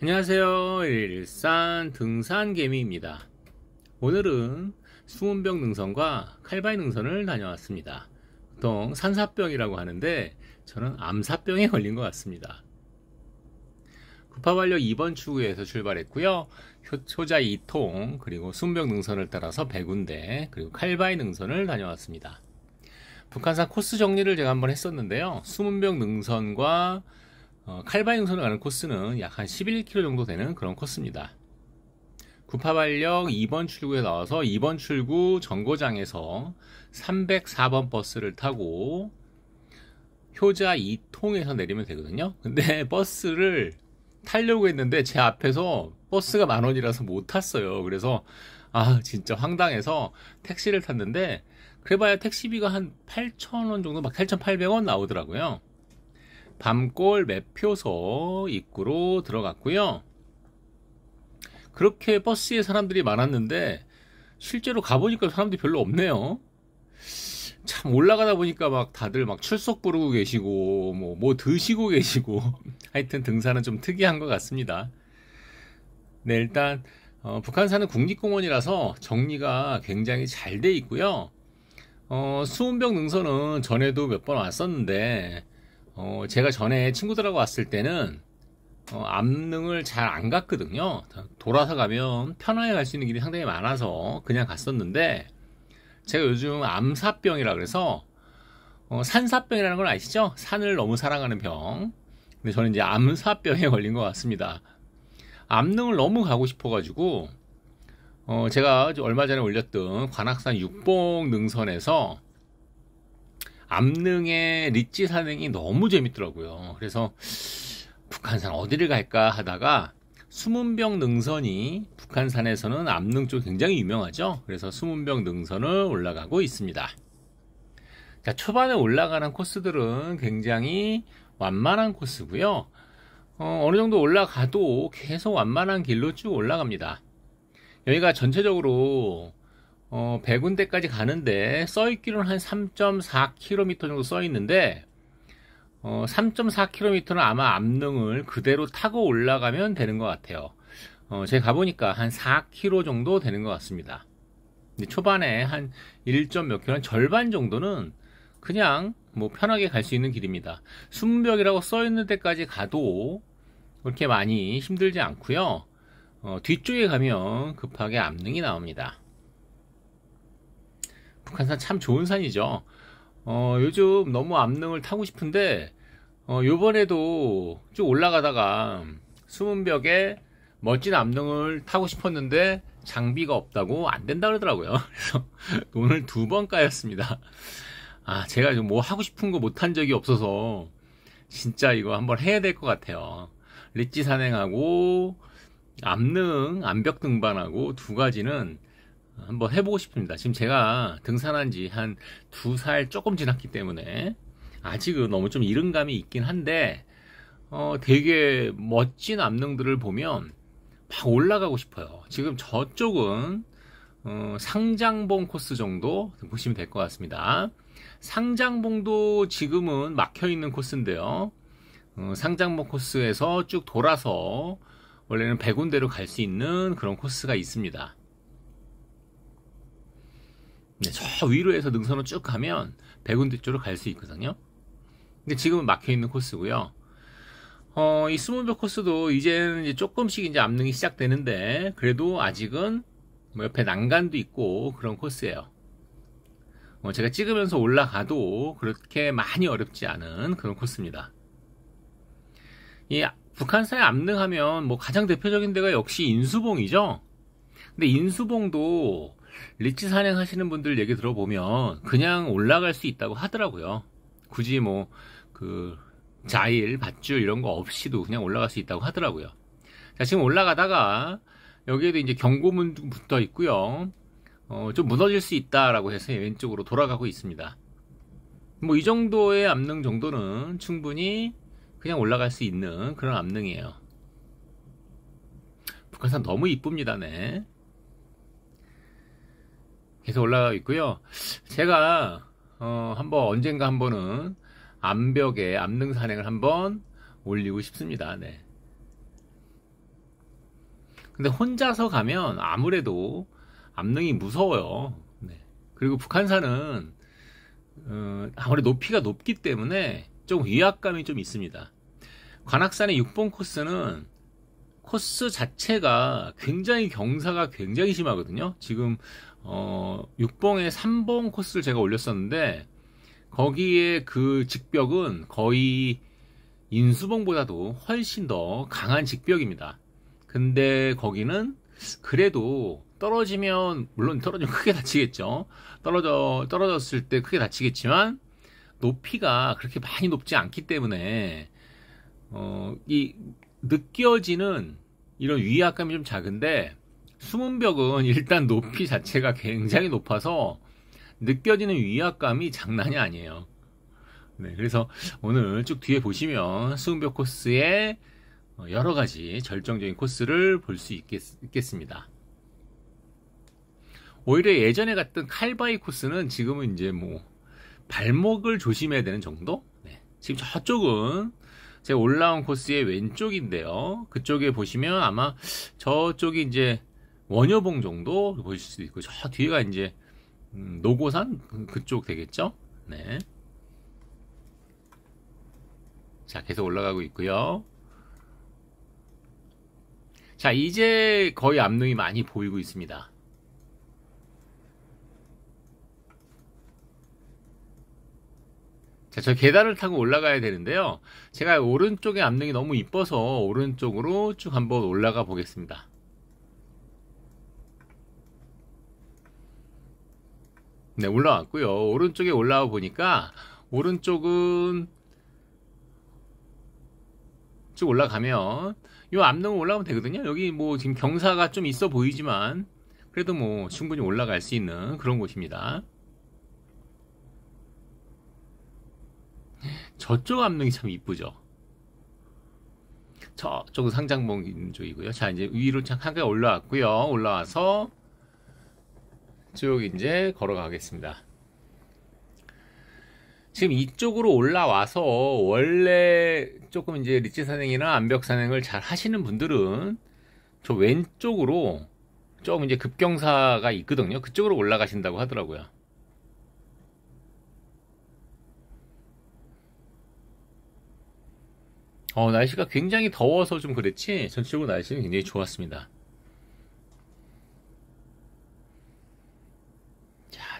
안녕하세요. 일산 등산개미입니다. 오늘은 수문병 능선과 칼바이 능선을 다녀왔습니다. 보통 산사병이라고 하는데 저는 암사병에 걸린 것 같습니다. 구파완역 2번 추구에서 출발했고요. 효자 2통 그리고 수문병 능선을 따라서 배군대 그리고 칼바이 능선을 다녀왔습니다. 북한산 코스 정리를 제가 한번 했었는데요. 수문병 능선과 어, 칼바행선을 가는 코스는 약 한 11km 정도 되는 그런 코스입니다. 구파발역 2번 출구에 나와서 2번 출구 정거장에서 304번 버스를 타고 효자 2통에서 내리면 되거든요. 근데 버스를 타려고 했는데 제 앞에서 버스가 만 원이라서 못 탔어요. 그래서 아 진짜 황당해서 택시를 탔는데 그래봐야 택시비가 한 8,000원 정도 막 8,800원 나오더라고요. 밤골 매표소 입구로 들어갔고요. 그렇게 버스에 사람들이 많았는데 실제로 가보니까 사람들이 별로 없네요. 참 올라가다 보니까 막 다들 막 출석 부르고 계시고 뭐, 뭐 드시고 계시고 하여튼 등산은 좀 특이한 것 같습니다. 네 일단 어, 북한산은 국립공원이라서 정리가 굉장히 잘 돼 있고요. 어, 수은병 능선은 전에도 몇 번 왔었는데 어, 제가 전에 친구들하고 왔을 때는 어, 암릉을 잘 안 갔거든요. 돌아서 가면 편하게 갈 수 있는 길이 상당히 많아서 그냥 갔었는데 제가 요즘 암사병이라 그래서 어, 산사병이라는 걸 아시죠? 산을 너무 사랑하는 병. 근데 저는 이제 암사병에 걸린 것 같습니다. 암릉을 너무 가고 싶어가지고 어, 제가 얼마 전에 올렸던 관악산 육봉 능선에서 암릉의 리치 산행이 너무 재밌더라고요. 그래서 북한산 어디를 갈까 하다가 수문병 능선이 북한산에서는 암릉쪽 굉장히 유명하죠. 그래서 수문병 능선을 올라가고 있습니다. 자, 초반에 올라가는 코스들은 굉장히 완만한 코스고요. 어, 어느 정도 올라가도 계속 완만한 길로 쭉 올라갑니다. 여기가 전체적으로 어, 백운대까지 가는데 써있기로는 한 3.4km 정도 써있는데 어, 3.4km는 아마 암릉을 그대로 타고 올라가면 되는 것 같아요. 어, 제가 가보니까 한 4km 정도 되는 것 같습니다. 초반에 한 1. 몇 km, 절반 정도는 그냥 뭐 편하게 갈 수 있는 길입니다. 순벽이라고 써있는 데까지 가도 그렇게 많이 힘들지 않고요. 어, 뒤쪽에 가면 급하게 암릉이 나옵니다. 북한산 참 좋은 산이죠. 어, 요즘 너무 암릉을 타고 싶은데 어, 요번에도 쭉 올라가다가 수문벽에 멋진 암릉을 타고 싶었는데 장비가 없다고 안 된다 그러더라고요. 그래서 오늘 두 번 까였습니다. 아, 제가 뭐 하고 싶은 거 못한 적이 없어서 진짜 이거 한번 해야 될 것 같아요. 리치 산행하고 암릉, 암벽 등반하고 두 가지는 한번 해보고 싶습니다. 지금 제가 등산한 지 한 두 살 조금 지났기 때문에 아직은 너무 좀 이른감이 있긴 한데 어, 되게 멋진 암릉들을 보면 막 올라가고 싶어요. 지금 저쪽은 어, 상장봉 코스 정도 보시면 될 것 같습니다. 상장봉도 지금은 막혀 있는 코스인데요. 어, 상장봉 코스에서 쭉 돌아서 원래는 100군데로 갈 수 있는 그런 코스가 있습니다. 네. 저 위로 해서 능선을 쭉 가면 백운대 쪽으로 갈 수 있거든요. 근데 지금은 막혀 있는 코스고요. 어, 이 스물벽 코스도 이제는 이제 조금씩 이제 암능이 시작되는데 그래도 아직은 뭐 옆에 난간도 있고 그런 코스예요. 어, 제가 찍으면서 올라가도 그렇게 많이 어렵지 않은 그런 코스입니다. 이 아, 북한산에 암능하면 뭐 가장 대표적인 데가 역시 인수봉이죠. 근데 인수봉도 리치 산행 하시는 분들 얘기 들어보면 그냥 올라갈 수 있다고 하더라고요. 굳이 뭐 그 자일, 밧줄 이런 거 없이도 그냥 올라갈 수 있다고 하더라고요. 자, 지금 올라가다가 여기에도 이제 경고문 붙어 있고요. 어, 좀 무너질 수 있다라고 해서 왼쪽으로 돌아가고 있습니다. 뭐 이 정도의 압능 정도는 충분히 그냥 올라갈 수 있는 그런 압능이에요. 북한산 너무 이쁩니다네. 계속 올라가 있고요. 제가 어, 한번 언젠가 한번은 암벽에 암능 산행을 한번 올리고 싶습니다. 네. 근데 혼자서 가면 아무래도 암능이 무서워요. 네. 그리고 북한산은 어, 아무래도 높이가 높기 때문에 좀 위압감이 좀 있습니다. 관악산의 6번 코스는 코스 자체가 굉장히 경사가 굉장히 심하거든요. 지금 어, 6봉에 3봉 코스를 제가 올렸었는데 거기에 그 직벽은 거의 인수봉보다도 훨씬 더 강한 직벽입니다. 근데 거기는 그래도 떨어지면 물론 떨어지면 크게 다치겠죠. 떨어져 떨어졌을 때 크게 다치겠지만 높이가 그렇게 많이 높지 않기 때문에 어, 이 느껴지는 이런 위압감이 좀 작은데 숨은 벽은 일단 높이 자체가 굉장히 높아서 느껴지는 위압감이 장난이 아니에요. 네, 그래서 오늘 쭉 뒤에 보시면 숨은벽 코스의 여러 가지 절정적인 코스를 볼 수 있겠, 습니다 오히려 예전에 갔던 칼바이 코스는 지금은 이제 뭐 발목을 조심해야 되는 정도? 네, 지금 저쪽은 제 올라온 코스의 왼쪽인데요. 그쪽에 보시면 아마 저쪽이 이제 원효봉 정도 보실 수도 있고 저 뒤에가 이제 음, 노고산 그쪽 되겠죠? 네. 자, 계속 올라가고 있고요. 자, 이제 거의 암릉이 많이 보이고 있습니다. 자, 저 계단을 타고 올라가야 되는데요. 제가 오른쪽에 암릉이 너무 이뻐서 오른쪽으로 쭉 한번 올라가 보겠습니다. 네, 올라왔고요. 오른쪽에 올라와 보니까 오른쪽은 쭉 올라가면 요 앞놈 올라오면 되거든요. 여기 뭐 지금 경사가 좀 있어 보이지만 그래도 뭐 충분히 올라갈 수 있는 그런 곳입니다. 저쪽 앞록이참 이쁘죠. 저쪽은 상장봉 쪽이고요. 자 이제 위로 한가 올라왔고요. 올라와서 쭉 이제 걸어가겠습니다. 지금 이쪽으로 올라와서 원래 조금 이제 리치 산행이나 암벽 산행을 잘 하시는 분들은 저 왼쪽으로 조금 이제 급경사가 있거든요. 그쪽으로 올라가신다고 하더라고요. 어, 날씨가 굉장히 더워서 좀 그랬지 전체적으로 날씨는 굉장히 좋았습니다.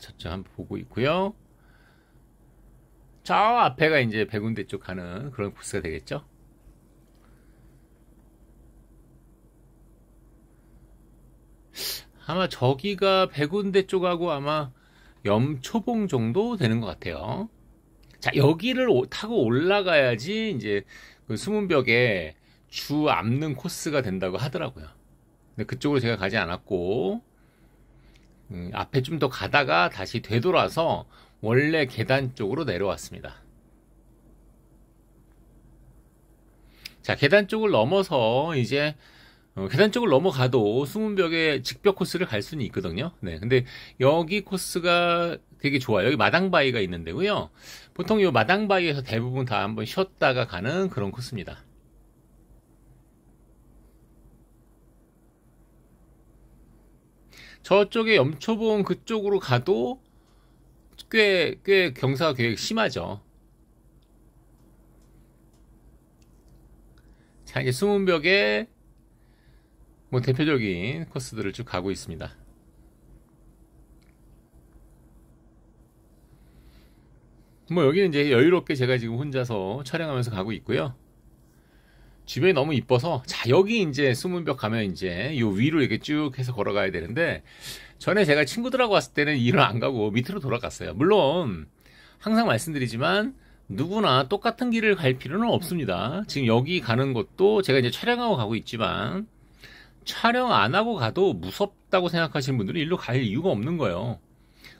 저쪽 한번 보고 있고요. 저 앞에가 이제 백운대 쪽 가는 그런 코스가 되겠죠. 아마 저기가 백운대 쪽하고 아마 염초봉 정도 되는 것 같아요. 자, 여기를 오, 타고 올라가야지 이제 그 수문벽에 주 암는 코스가 된다고 하더라고요. 근데 그쪽으로 제가 가지 않았고, 음, 앞에 좀 더 가다가 다시 되돌아서 원래 계단 쪽으로 내려왔습니다. 자, 계단 쪽을 넘어서 이제 어, 계단 쪽을 넘어가도 수문벽의 직벽 코스를 갈 수는 있거든요. 네. 근데 여기 코스가 되게 좋아요. 여기 마당바위가 있는데고요. 보통 이 마당바위에서 대부분 다 한번 쉬었다가 가는 그런 코스입니다. 저쪽에 염초봉 그쪽으로 가도 꽤, 꽤 경사 계획 심하죠. 자, 이제 수문벽에 뭐 대표적인 코스들을 쭉 가고 있습니다. 뭐 여기는 이제 여유롭게 제가 지금 혼자서 촬영하면서 가고 있고요. 집에 너무 이뻐서 자 여기 이제 수문벽 가면 이제 요 위로 이렇게 쭉 해서 걸어가야 되는데 전에 제가 친구들하고 왔을 때는 일을 안 가고 밑으로 돌아갔어요. 물론 항상 말씀드리지만 누구나 똑같은 길을 갈 필요는 없습니다. 지금 여기 가는 것도 제가 이제 촬영하고 가고 있지만 촬영 안 하고 가도 무섭다고 생각하시는 분들은 일로 갈 이유가 없는 거예요.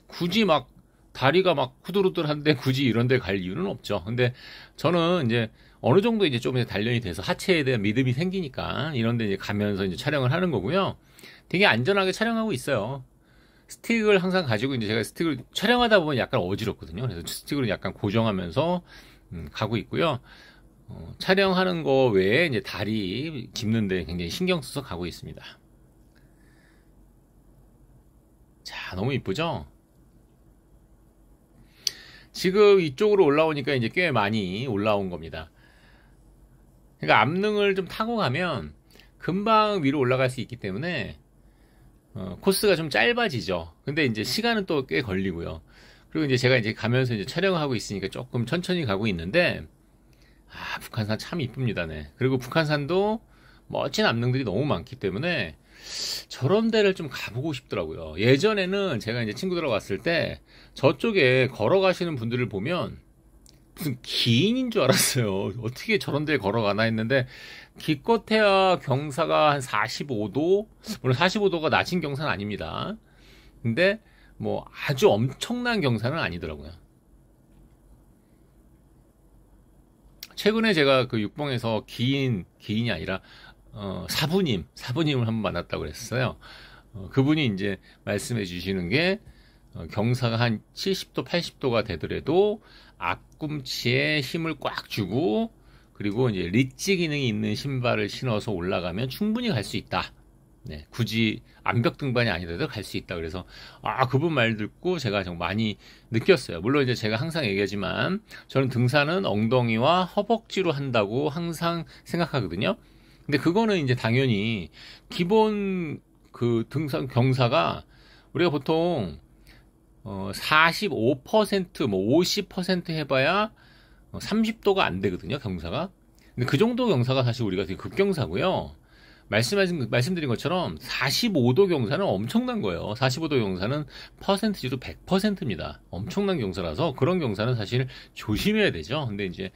굳이 막 다리가 막 후들후들한데 굳이 이런 데 갈 이유는 없죠. 근데 저는 이제 어느 정도 이제 좀 단련이 돼서 하체에 대한 믿음이 생기니까 이런데 이제 가면서 이제 촬영을 하는 거고요. 되게 안전하게 촬영하고 있어요. 스틱을 항상 가지고 이제 제가 스틱을 촬영하다 보면 약간 어지럽거든요. 그래서 스틱으로 약간 고정하면서 음, 가고 있고요. 어, 촬영하는 거 외에 이제 다리 깁는데 굉장히 신경 써서 가고 있습니다. 자, 너무 이쁘죠? 지금 이쪽으로 올라오니까 이제 꽤 많이 올라온 겁니다. 그러니까 암릉을 좀 타고 가면 금방 위로 올라갈 수 있기 때문에 어, 코스가 좀 짧아지죠. 근데 이제 시간은 또 꽤 걸리고요. 그리고 이제 제가 이제 가면서 이제 촬영을 하고 있으니까 조금 천천히 가고 있는데 아 북한산 참 이쁩니다네. 그리고 북한산도 멋진 암릉들이 너무 많기 때문에 저런 데를 좀 가보고 싶더라고요. 예전에는 제가 이제 친구들하고 왔을 때 저쪽에 걸어가시는 분들을 보면 무슨 기인인 줄 알았어요. 어떻게 저런 데 걸어가나 했는데 기껏해야 경사가 한 45도, 물론 45도가 낮은 경사는 아닙니다. 근데 뭐 아주 엄청난 경사는 아니더라고요. 최근에 제가 그 육봉에서 기인, 기인이 아니라 어, 사부님, 사부님을 한번 만났다고 그랬어요. 어, 그분이 이제 말씀해 주시는 게 어, 경사가 한 70도, 80도가 되더라도 앞꿈치에 힘을 꽉 주고 그리고 이제 리치 기능이 있는 신발을 신어서 올라가면 충분히 갈 수 있다. 네, 굳이 암벽 등반이 아니더라도 갈 수 있다. 그래서 아 그분 말 듣고 제가 좀 많이 느꼈어요. 물론 이제 제가 항상 얘기하지만 저는 등산은 엉덩이와 허벅지로 한다고 항상 생각하거든요. 근데 그거는 이제 당연히 기본 그 등산 경사가 우리가 보통 어, 45%, 뭐 50% 해봐야 30도가 어, 안 되거든요, 경사가. 근데 그 정도 경사가 사실 우리가 되게 급경사고요. 말씀하신, 그, 말씀드린 것처럼 45도 경사는 엄청난 거예요. 45도 경사는 퍼센트지도 100%입니다. 엄청난 경사라서 그런 경사는 사실 조심해야 되죠. 근데 이제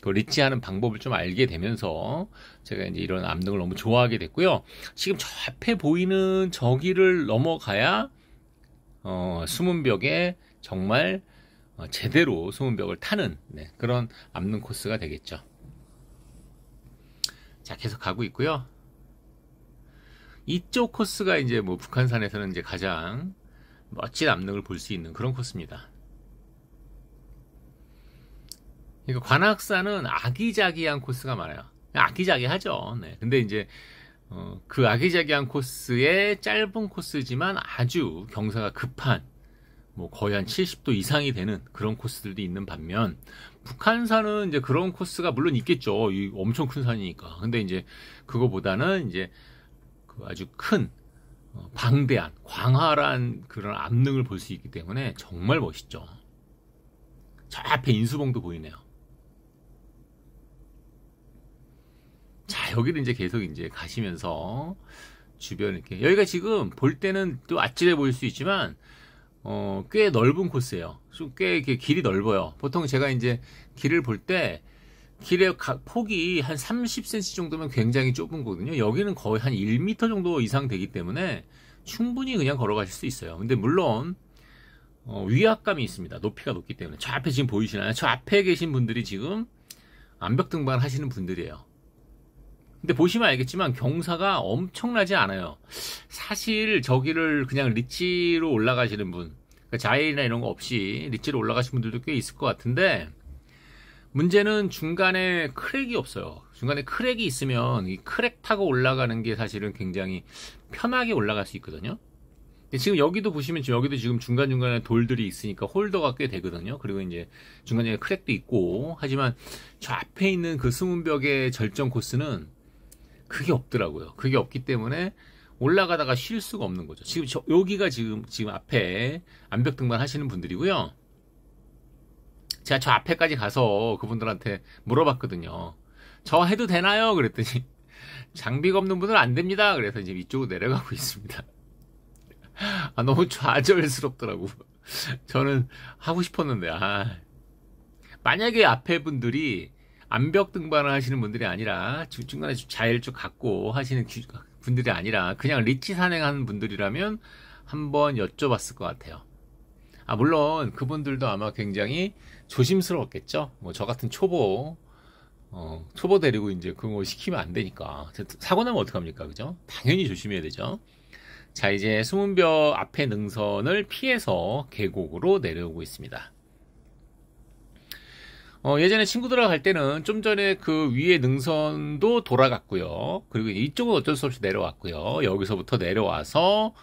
그 리치하는 방법을 좀 알게 되면서 제가 이제 이런 암등을 너무 좋아하게 됐고요. 지금 저 앞에 보이는 저기를 넘어가야 어, 숨은 벽에 정말 어, 제대로 숨은 벽을 타는 네, 그런 암는 코스가 되겠죠. 자, 계속 가고 있고요. 이쪽 코스가 이제 뭐 북한산에서는 이제 가장 멋진 암능을 볼 수 있는 그런 코스입니다. 그러니까 관악산은 아기자기한 코스가 많아요. 아기자기하죠. 네. 근데 이제 어, 그 아기자기한 코스의 짧은 코스지만 아주 경사가 급한 뭐 거의 한 70도 이상이 되는 그런 코스들도 있는 반면 북한산은 이제 그런 코스가 물론 있겠죠. 이 엄청 큰 산이니까. 근데 이제 그거보다는 이제 그 아주 큰 방대한 어, 광활한 그런 압능을볼 수 있기 때문에 정말 멋있죠. 저 앞에 인수봉도 보이네요. 자, 여기를 이제 계속 이제 가시면서 주변 이렇게 여기가 지금 볼 때는 또 아찔해 보일 수 있지만 어, 꽤 넓은 코스예요. 좀 꽤 이렇게 길이 넓어요. 보통 제가 이제 길을 볼 때 길의 폭이 한 30cm 정도면 굉장히 좁은 거거든요. 여기는 거의 한 1m 정도 이상 되기 때문에 충분히 그냥 걸어가실 수 있어요. 근데 물론 어, 위압감이 있습니다. 높이가 높기 때문에 저 앞에 지금 보이시나요? 저 앞에 계신 분들이 지금 암벽 등반을 하시는 분들이에요. 근데 보시면 알겠지만 경사가 엄청나지 않아요. 사실 저기를 그냥 리치로 올라가시는 분, 그러니까 자일이나 이런 거 없이 리치로 올라가신 분들도 꽤 있을 것 같은데 문제는 중간에 크랙이 없어요. 중간에 크랙이 있으면 이 크랙 타고 올라가는 게 사실은 굉장히 편하게 올라갈 수 있거든요. 지금 여기도 보시면 지금 여기도 지금 중간중간에 돌들이 있으니까 홀더가 꽤 되거든요. 그리고 이제 중간에 크랙도 있고 하지만 저 앞에 있는 그 숨은 벽의 절정 코스는 그게 없더라고요. 그게 없기 때문에 올라가다가 쉴 수가 없는 거죠. 지금 저, 여기가 지금 지금 앞에 암벽 등반 하시는 분들이고요. 제가 저 앞에까지 가서 그분들한테 물어봤거든요. 저 해도 되나요? 그랬더니 장비가 없는 분은 안 됩니다. 그래서 이제 이쪽으로 내려가고 있습니다. 아, 너무 좌절스럽더라고. 저는 하고 싶었는데, 아. 만약에 앞에 분들이 암벽 등반을 하시는 분들이 아니라 중간에 자일주 갖고 하시는 분들이 아니라 그냥 리치 산행하는 분들이라면 한번 여쭤봤을 것 같아요. 아 물론 그분들도 아마 굉장히 조심스러웠겠죠. 뭐 저 같은 초보 어, 초보 데리고 이제 그거 시키면 안 되니까 사고 나면 어떡합니까 그죠? 당연히 조심해야 되죠. 자 이제 수문벽 앞에 능선을 피해서 계곡으로 내려오고 있습니다. 어, 예전에 친구들하고 갈 때는 좀 전에 그 위에 능선도 돌아갔고요. 그리고 이쪽은 어쩔 수 없이 내려왔고요. 여기서부터 내려와서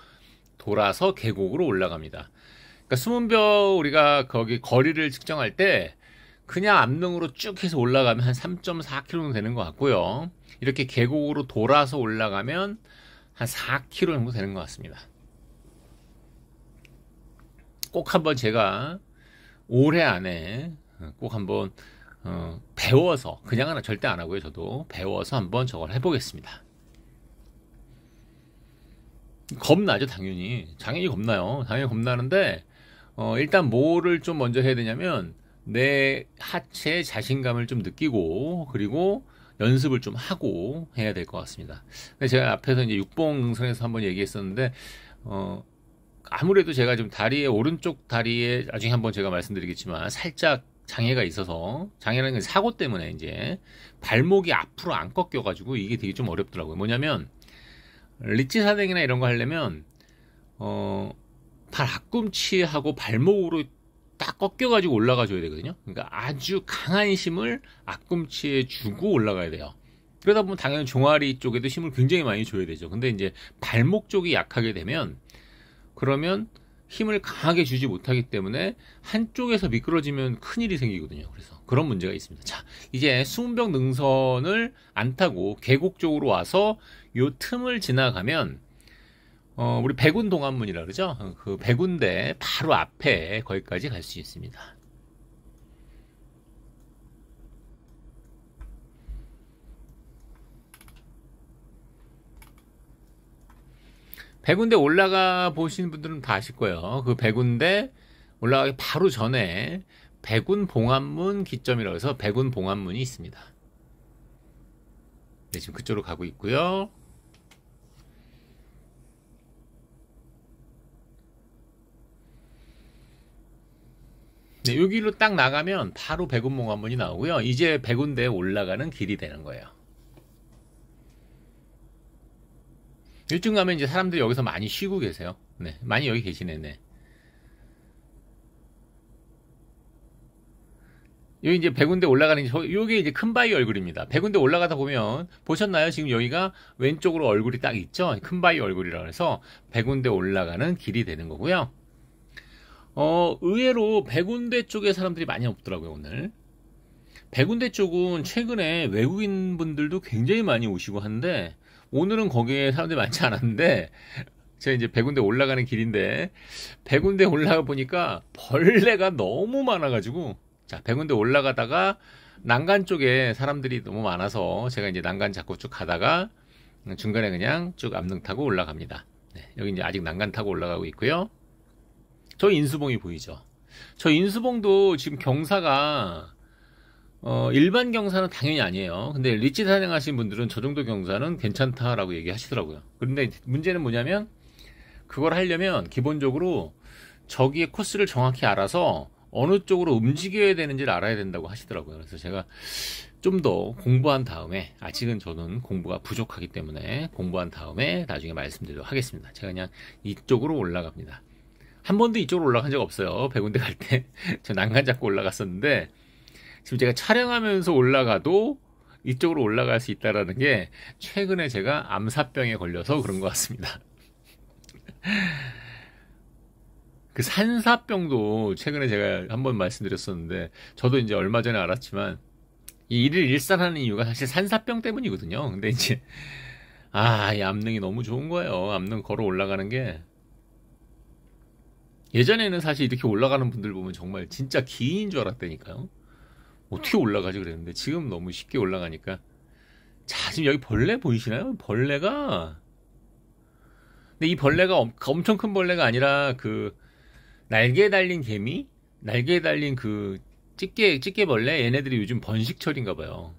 돌아서 계곡으로 올라갑니다. 그러니까 수문벽 우리가 거기 거리를 측정할 때 그냥 암릉으로 쭉 해서 올라가면 한 3.4km 되는 것 같고요. 이렇게 계곡으로 돌아서 올라가면 한 4km 정도 되는 것 같습니다. 꼭 한번 제가 올해 안에 어, 꼭 한번 어, 배워서 그냥 하나 절대 안 하고요. 저도 배워서 한번 저걸 해보겠습니다. 겁나죠, 당연히. 당연히 겁나요. 당연히 겁나는데 어, 일단 뭐를 좀 먼저 해야 되냐면 내하체 자신감을 좀 느끼고 그리고 연습을 좀 하고 해야 될 것 같습니다. 근데 제가 앞에서 이제 육봉선에서 한번 얘기했었는데 어, 아무래도 제가 좀 다리의 오른쪽 다리에 나중에 한번 제가 말씀드리겠지만 살짝 장애가 있어서 장애라는 게 사고 때문에 이제 발목이 앞으로 안 꺾여가지고 이게 되게 좀 어렵더라고요. 뭐냐면 리치 사댕이나 이런 거 하려면 어발 앞꿈치하고 발목으로 딱 꺾여가지고 올라가줘야 되거든요. 그러니까 아주 강한 힘을 앞꿈치에 주고 올라가야 돼요. 그러다 보면 당연히 종아리 쪽에도 힘을 굉장히 많이 줘야 되죠. 근데 이제 발목 쪽이 약하게 되면 그러면 힘을 강하게 주지 못하기 때문에 한쪽에서 미끄러지면 큰일이 생기거든요. 그래서 그런 문제가 있습니다. 자, 이제 수문병 능선을 안 타고 계곡 쪽으로 와서 요 틈을 지나가면 어, 우리 백운 동안문이라 그러죠. 그 백운대 바로 앞에 거기까지 갈 수 있습니다. 백운대 올라가 보신 분들은 다 아실 거예요. 그 백운대 올라가기 바로 전에 백운 봉안문 기점이라고 해서 백운 봉안문이 있습니다. 네, 지금 그쪽으로 가고 있고요. 네, 여기로 딱 나가면 바로 백운봉 한문이 나오고요. 이제 백운대에 올라가는 길이 되는 거예요. 일찍 가면 이제 사람들이 여기서 많이 쉬고 계세요. 네, 많이 여기 계시네, 네. 여기 이제 백운대 올라가는 저 요게 이제 큰 바위 얼굴입니다. 백운대 올라가다 보면 보셨나요? 지금 여기가 왼쪽으로 얼굴이 딱 있죠. 큰 바위 얼굴이라 그래서 백운대 올라가는 길이 되는 거고요. 어, 의외로 백운대 쪽에 사람들이 많이 없더라고요, 오늘. 백운대 쪽은 최근에 외국인 분들도 굉장히 많이 오시고 하는데 오늘은 거기에 사람들이 많지 않았는데 제가 이제 백운대 올라가는 길인데 백운대 올라가 보니까 벌레가 너무 많아가지고 자 백운대 올라가다가 난간 쪽에 사람들이 너무 많아서 제가 이제 난간 잡고 쭉 가다가 중간에 그냥 쭉 압능 타고 올라갑니다. 네, 여기 이제 아직 난간 타고 올라가고 있고요. 저 인수봉이 보이죠. 저 인수봉도 지금 경사가 어, 일반 경사는 당연히 아니에요. 근데 리치 사냥하신 분들은 저 정도 경사는 괜찮다라고 얘기하시더라고요. 그런데 문제는 뭐냐면 그걸 하려면 기본적으로 저기에 코스를 정확히 알아서 어느 쪽으로 움직여야 되는지를 알아야 된다고 하시더라고요. 그래서 제가 좀 더 공부한 다음에 아직은 저는 공부가 부족하기 때문에 공부한 다음에 나중에 말씀드리도록 하겠습니다. 제가 그냥 이쪽으로 올라갑니다. 한 번도 이쪽으로 올라간 적 없어요. 백운대 갈때저 난간 잡고 올라갔었는데 지금 제가 촬영하면서 올라가도 이쪽으로 올라갈 수 있다라는 게 최근에 제가 암사병에 걸려서 그런 것 같습니다. 그 산사병도 최근에 제가 한번 말씀드렸었는데 저도 이제 얼마 전에 알았지만 이 일을 일산하는 이유가 사실 산사병 때문이거든요. 근데 이제 아, 이 암능이 너무 좋은 거예요. 암능 걸어 올라가는 게 예전에는 사실 이렇게 올라가는 분들 보면 정말 진짜 기인줄 알았다니까요. 어떻게 올라가지 그랬는데 지금 너무 쉽게 올라가니까 자 지금 여기 벌레 보이시나요? 벌레가 근데 이 벌레가 엄, 엄청 큰 벌레가 아니라 그 날개에 달린 개미, 날개에 달린 그 찌개 찌개벌레 얘네들이 요즘 번식철인가 봐요.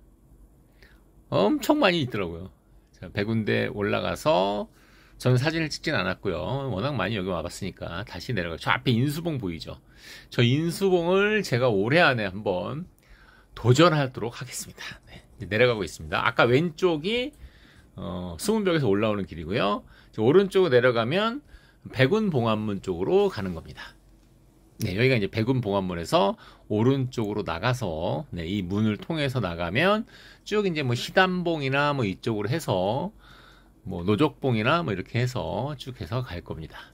엄청 많이 있더라고요. 자, 백운대 올라가서 저는 사진을 찍진 않았고요. 워낙 많이 여기 와봤으니까 다시 내려가요. 저 앞에 인수봉 보이죠? 저 인수봉을 제가 올해 안에 한번 도전하도록 하겠습니다. 네, 내려가고 있습니다. 아까 왼쪽이 어, 수문벽에서 올라오는 길이고요. 오른쪽으로 내려가면 백운 봉암문 쪽으로 가는 겁니다. 네, 여기가 이제 백운 봉암문에서 오른쪽으로 나가서 네, 이 문을 통해서 나가면 쭉 이제 뭐 시단봉이나 뭐 이쪽으로 해서 뭐 노적봉이나 뭐 이렇게 해서 쭉 해서 갈 겁니다.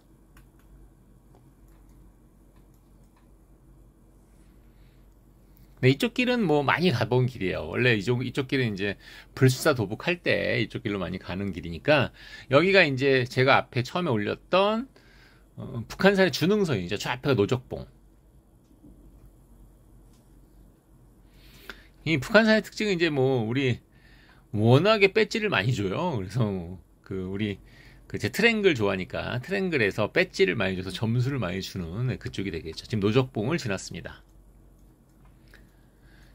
네, 이쪽 길은 뭐 많이 가본 길이에요. 원래 이쪽, 이쪽 길은 이제 불수사 도복할 때 이쪽 길로 많이 가는 길이니까 여기가 이제 제가 앞에 처음에 올렸던 어, 북한산의 준흥선이죠. 좌표가 노적봉. 이 북한산의 특징은 이제 뭐 우리 워낙에 배지를 많이 줘요. 그래서 뭐 그 우리 그 제 트랭글 좋아하니까 트랭글에서 배지를 많이 줘서 점수를 많이 주는 그쪽이 되겠죠. 지금 노적봉을 지났습니다.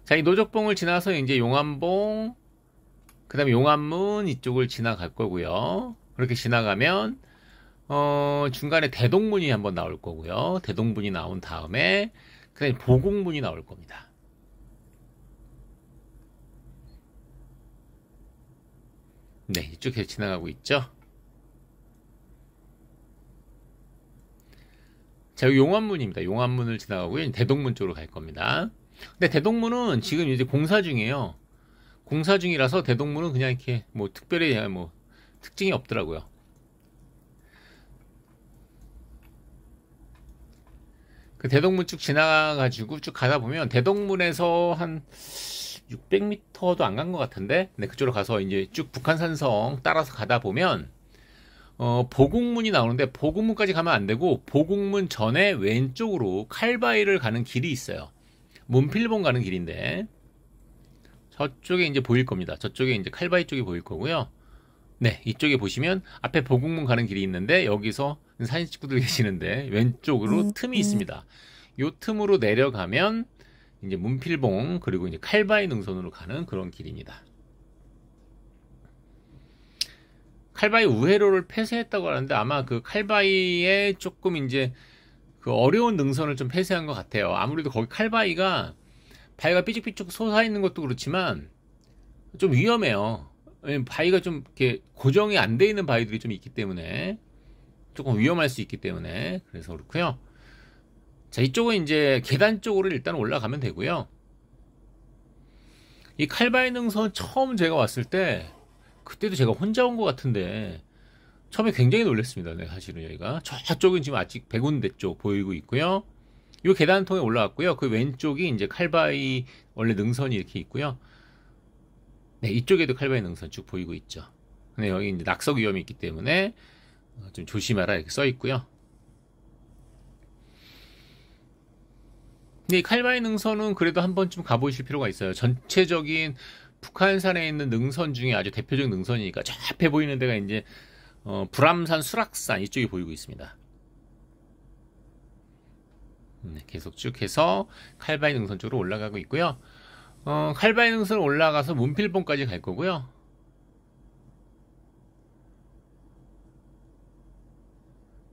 자, 이 노적봉을 지나서 이제 용암봉, 그 다음에 용암문 이쪽을 지나갈 거고요. 그렇게 지나가면, 어, 중간에 대동문이 한번 나올 거고요. 대동문이 나온 다음에, 그 다음에 보곡문이 나올 겁니다. 네, 이쪽에서 지나가고 있죠. 자, 여 용암문입니다. 용암문을 지나가고요. 대동문 쪽으로 갈 겁니다. 근데 대동문은 지금 이제 공사 중이에요. 공사 중이라서 대동문은 그냥 이렇게 뭐 특별히 뭐 특징이 없더라고요. 그 대동문 쭉 지나가지고 쭉 가다 보면 대동문에서 한 600m도 안 간 것 같은데, 네, 그쪽으로 가서 이제 쭉 북한산성 따라서 가다 보면 어, 보곡문이 나오는데 보곡문까지 가면 안 되고 보곡문 전에 왼쪽으로 칼바위를 가는 길이 있어요. 문필봉 가는 길인데 저쪽에 이제 보일 겁니다. 저쪽에 이제 칼바위 쪽이 보일 거고요. 네, 이쪽에 보시면 앞에 보국문 가는 길이 있는데 여기서 사진 찍고들 계시는데 왼쪽으로 음, 틈이 음. 있습니다. 요 틈으로 내려가면 이제 문필봉 그리고 이제 칼바이 능선으로 가는 그런 길입니다. 칼바이 우회로를 폐쇄했다고 하는데 아마 그칼바이에 조금 이제 그 어려운 능선을 좀 폐쇄한 것 같아요. 아무래도 거기 칼바위가 바위가 삐죽삐죽 솟아 있는 것도 그렇지만 좀 위험해요. 바위가 좀 이렇게 고정이 안 돼 있는 바위들이 좀 있기 때문에 조금 위험할 수 있기 때문에 그래서 그렇고요. 자 이쪽은 이제 계단 쪽으로 일단 올라가면 되고요. 이 칼바이 능선 처음 제가 왔을 때 그때도 제가 혼자 온 것 같은데 처음에 굉장히 놀랐습니다. 네, 사실은 여기가 저쪽은 지금 아직 백운대 쪽 보이고 있고요. 이 계단 통에 올라왔고요. 그 왼쪽이 이제 칼바이 원래 능선이 이렇게 있고요. 네, 이쪽에도 칼바이 능선 쭉 보이고 있죠. 근데 여기 이제 낙석 위험이 있기 때문에 어, 좀 조심하라 이렇게 써 있고요. 근데 이 칼바이 능선은 그래도 한 번쯤 가보실 필요가 있어요. 전체적인 북한산에 있는 능선 중에 아주 대표적인 능선이니까 저 앞에 보이는 데가 이제 어, 불암산 수락산 이쪽이 보이고 있습니다. 네, 계속 쭉 해서 칼바이 능선 쪽으로 올라가고 있고요. 어, 칼바이 능선 올라가서 문필봉까지 갈 거고요.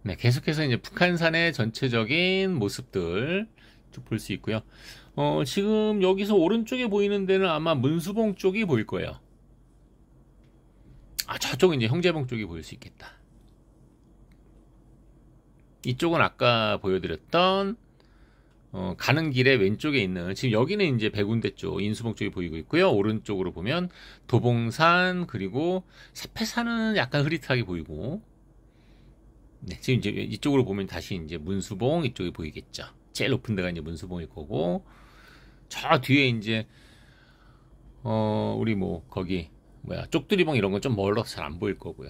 네, 계속해서 이제 북한산의 전체적인 모습들 쭉 볼 수 있고요. 어, 지금 여기서 오른쪽에 보이는 데는 아마 문수봉 쪽이 보일 거예요. 아 저쪽 이제 형제봉 쪽이 보일 수 있겠다. 이쪽은 아까 보여드렸던 어, 가는 길의 왼쪽에 있는 지금 여기는 이제 백운대 쪽 인수봉 쪽이 보이고 있고요. 오른쪽으로 보면 도봉산 그리고 사패산은 약간 흐릿하게 보이고 네, 지금 이제 이쪽으로 보면 다시 이제 문수봉 이쪽이 보이겠죠. 제일 높은 데가 이제 문수봉일 거고 저 뒤에 이제 어 우리 뭐 거기 뭐야 쪽두리봉 이런 건 좀 멀어서 잘 안 보일 거고요.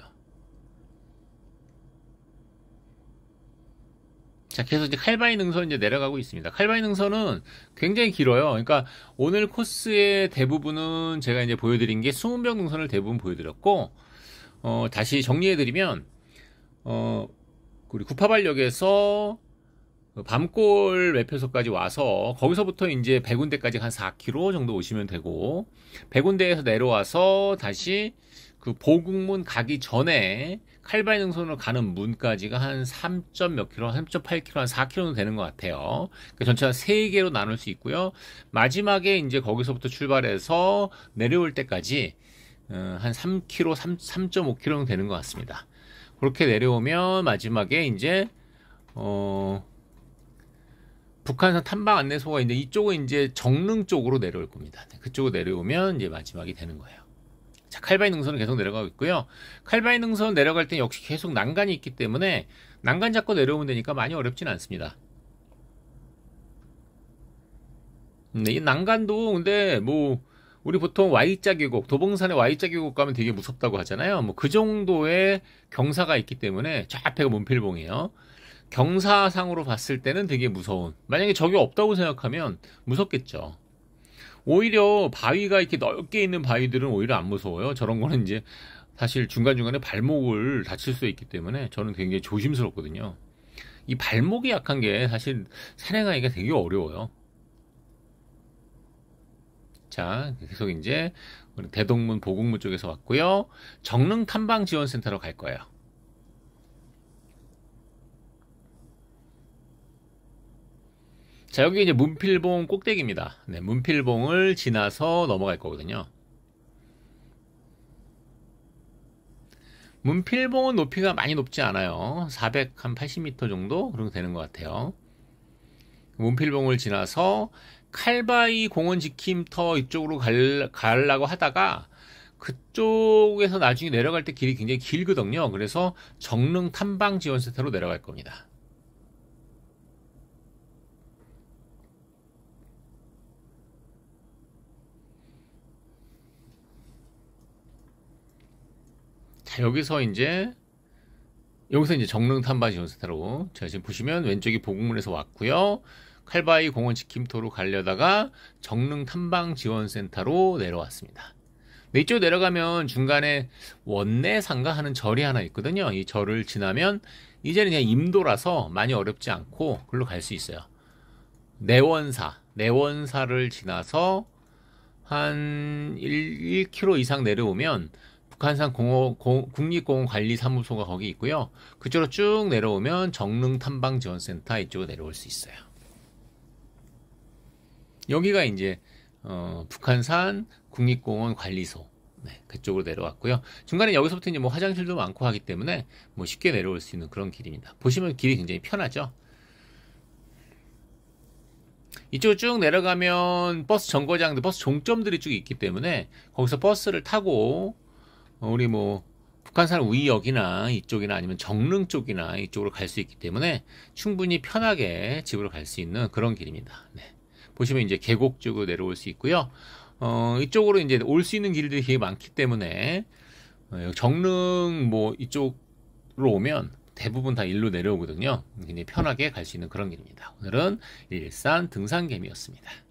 자, 그래서 이제 칼바이 능선 이제 내려가고 있습니다. 칼바이 능선은 굉장히 길어요. 그러니까 오늘 코스의 대부분은 제가 이제 보여드린 게 수문병 능선을 대부분 보여드렸고, 어, 다시 정리해드리면, 어, 우리 구파발역에서 밤골 외표소까지 와서 거기서부터 이제 백운대까지 한 4km 정도 오시면 되고 백운대에서 내려와서 다시 그 보국문 가기 전에 칼바이능선으로 가는 문까지가 한 3. 몇 킬로, 3 8 k m 한4 k m 는 되는 것 같아요. 그 전체가 3개로 나눌 수 있고요. 마지막에 이제 거기서부터 출발해서 내려올 때까지 한3 k m 3, 5 k m 는 되는 것 같습니다. 그렇게 내려오면 마지막에 이제 어 북한산 탐방 안내소가 있는데 이쪽은 이제 정릉 쪽으로 내려올 겁니다. 네, 그쪽으로 내려오면 이제 마지막이 되는 거예요. 자, 칼바이 능선은 계속 내려가고 있고요. 칼바이 능선 내려갈 때 역시 계속 난간이 있기 때문에 난간 잡고 내려오면 되니까 많이 어렵진 않습니다. 네, 이 난간도 근데 뭐 우리 보통 Y자 계곡, 도봉산에 Y자 계곡 가면 되게 무섭다고 하잖아요. 뭐 그 정도의 경사가 있기 때문에 저앞에가 문필봉이에요. 경사상으로 봤을 때는 되게 무서운. 만약에 적이 없다고 생각하면 무섭겠죠. 오히려 바위가 이렇게 넓게 있는 바위들은 오히려 안 무서워요. 저런 거는 이제 사실 중간중간에 발목을 다칠 수 있기 때문에 저는 굉장히 조심스럽거든요. 이 발목이 약한 게 사실 산행하기가 되게 어려워요. 자, 계속 이제 대동문 보곡문 쪽에서 왔고요. 정릉 탐방 지원센터로 갈 거예요. 자, 여기 이제 문필봉 꼭대기입니다. 네, 문필봉을 지나서 넘어갈 거거든요. 문필봉은 높이가 많이 높지 않아요. 480m 정도? 그렇 되는 것 같아요. 문필봉을 지나서 칼바이 공원 지킴터 이쪽으로 갈, 가려고 하다가 그쪽에서 나중에 내려갈 때 길이 굉장히 길거든요. 그래서 정릉 탐방 지원 센터로 내려갈 겁니다. 여기서 이제 여기서 이제 정릉 탐방지원센터로 제가 지금 보시면 왼쪽이 보궁문에서 왔고요. 칼바이 공원 지킴토로 가려다가 정릉 탐방 지원센터로 내려왔습니다. 네, 이쪽 내려가면 중간에 원내 상가 하는 절이 하나 있거든요. 이 절을 지나면 이제는 그냥 임도라서 많이 어렵지 않고 글로 갈 수 있어요. 내원사, 내원사를 지나서 한 1, 1km 이상 내려오면 북한산 공호, 공, 국립공원관리사무소가 거기 있고요. 그쪽으로 쭉 내려오면 정릉탐방지원센터 이쪽으로 내려올 수 있어요. 여기가 이제 어, 북한산 국립공원관리소 네, 그쪽으로 내려왔고요. 중간에 여기서부터 이제 뭐 화장실도 많고 하기 때문에 뭐 쉽게 내려올 수 있는 그런 길입니다. 보시면 길이 굉장히 편하죠. 이쪽으로 쭉 내려가면 버스 정거장들, 버스 종점들이 쭉 있기 때문에 거기서 버스를 타고 어, 우리 뭐 북한산 위역이나 이쪽이나 아니면 정릉 쪽이나 이쪽으로 갈 수 있기 때문에 충분히 편하게 집으로 갈 수 있는 그런 길입니다. 네. 보시면 이제 계곡 쪽으로 내려올 수 있고요. 어, 이쪽으로 이제 올 수 있는 길들이 되게 많기 때문에 어, 정릉 뭐 이쪽으로 오면 대부분 다 일로 내려오거든요. 굉장히 편하게 갈 수 있는 그런 길입니다. 오늘은 일산 등산개미였습니다.